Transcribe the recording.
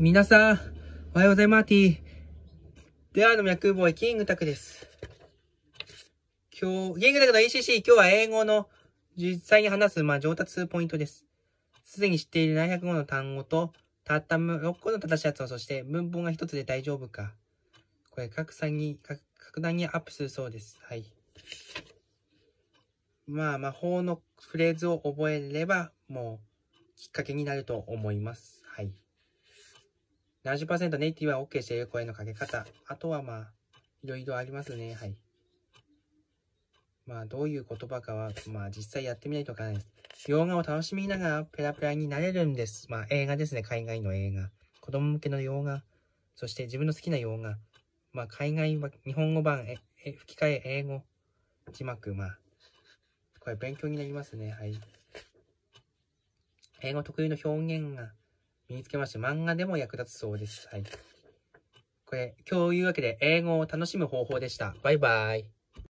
皆さん、おはようございます。ではの脈ボーイ、キングタクです。今日、キングタクの a c c 今日は英語の実際に話す、まあ、上達するポイントです。すでに知っている700語の単語と、たった6個の正しいやつを、そして文法が1つで大丈夫か。これ、格差に、格段にアップするそうです。はい。まあ、魔法のフレーズを覚えれば、もう、きっかけになると思います。はい。70%ネイティブは OK している声のかけ方。あとはまあ、いろいろありますね。はい。まあ、どういう言葉かは、まあ、実際やってみないとわからないです。洋画を楽しみながらペラペラになれるんです。まあ、映画ですね。海外の映画。子供向けの洋画。そして自分の好きな洋画。まあ、海外は、日本語版、え、え吹き替え、英語、字幕、まあ、これ勉強になりますね。はい。英語特有の表現が身につけまして、漫画でも役立つそうです。はい。これ、今日いうわけで、英語を楽しむ方法でした。バイバイ。